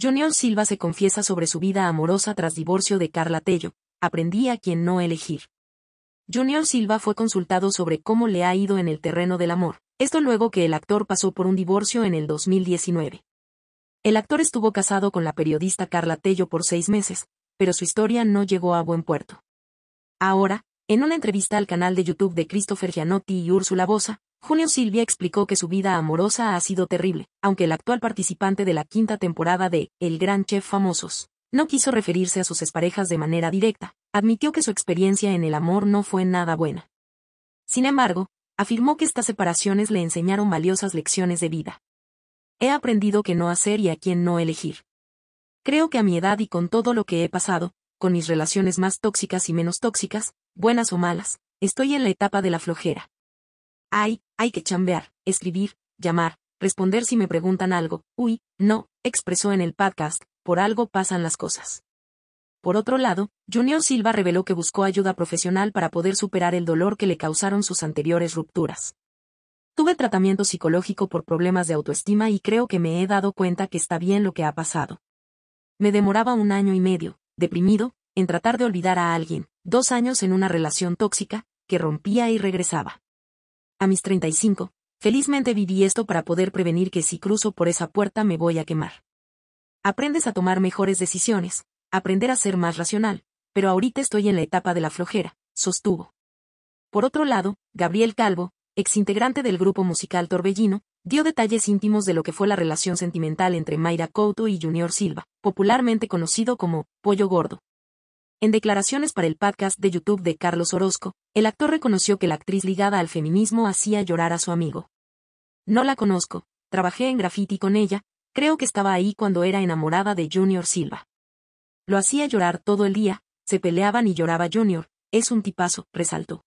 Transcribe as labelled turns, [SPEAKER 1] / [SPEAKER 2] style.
[SPEAKER 1] Junior Silva se confiesa sobre su vida amorosa tras divorcio de Carla Tello, aprendí a quien no elegir. Junior Silva fue consultado sobre cómo le ha ido en el terreno del amor, esto luego que el actor pasó por un divorcio en el 2019. El actor estuvo casado con la periodista Carla Tello por seis meses, pero su historia no llegó a buen puerto. Ahora, en una entrevista al canal de YouTube de Christopher Gianotti y Úrsula Bosa, Junio Silvia explicó que su vida amorosa ha sido terrible, aunque el actual participante de la quinta temporada de El Gran Chef Famosos no quiso referirse a sus exparejas de manera directa, admitió que su experiencia en el amor no fue nada buena. Sin embargo, afirmó que estas separaciones le enseñaron valiosas lecciones de vida. He aprendido qué no hacer y a quién no elegir. Creo que a mi edad y con todo lo que he pasado, con mis relaciones más tóxicas y menos tóxicas, buenas o malas, estoy en la etapa de la flojera, hay, hay que chambear, escribir, llamar, responder si me preguntan algo. Uy, no, expresó en el podcast, por algo pasan las cosas. Por otro lado, Junior Silva reveló que buscó ayuda profesional para poder superar el dolor que le causaron sus anteriores rupturas. Tuve tratamiento psicológico por problemas de autoestima y creo que me he dado cuenta que está bien lo que ha pasado. Me demoraba un año y medio, deprimido, en tratar de olvidar a alguien, dos años en una relación tóxica, que rompía y regresaba a mis 35. Felizmente viví esto para poder prevenir que si cruzo por esa puerta me voy a quemar. Aprendes a tomar mejores decisiones, aprender a ser más racional, pero ahorita estoy en la etapa de la flojera, sostuvo. Por otro lado, Gabriel Calvo, exintegrante del grupo musical Torbellino, dio detalles íntimos de lo que fue la relación sentimental entre Mayra Couto y Junior Silva, popularmente conocido como Pollo Gordo. En declaraciones para el podcast de YouTube de Carlos Orozco, el actor reconoció que la actriz ligada al feminismo hacía llorar a su amigo. No la conozco, trabajé en graffiti con ella, creo que estaba ahí cuando era enamorada de Junior Silva. Lo hacía llorar todo el día, se peleaban y lloraba Junior, es un tipazo, resaltó.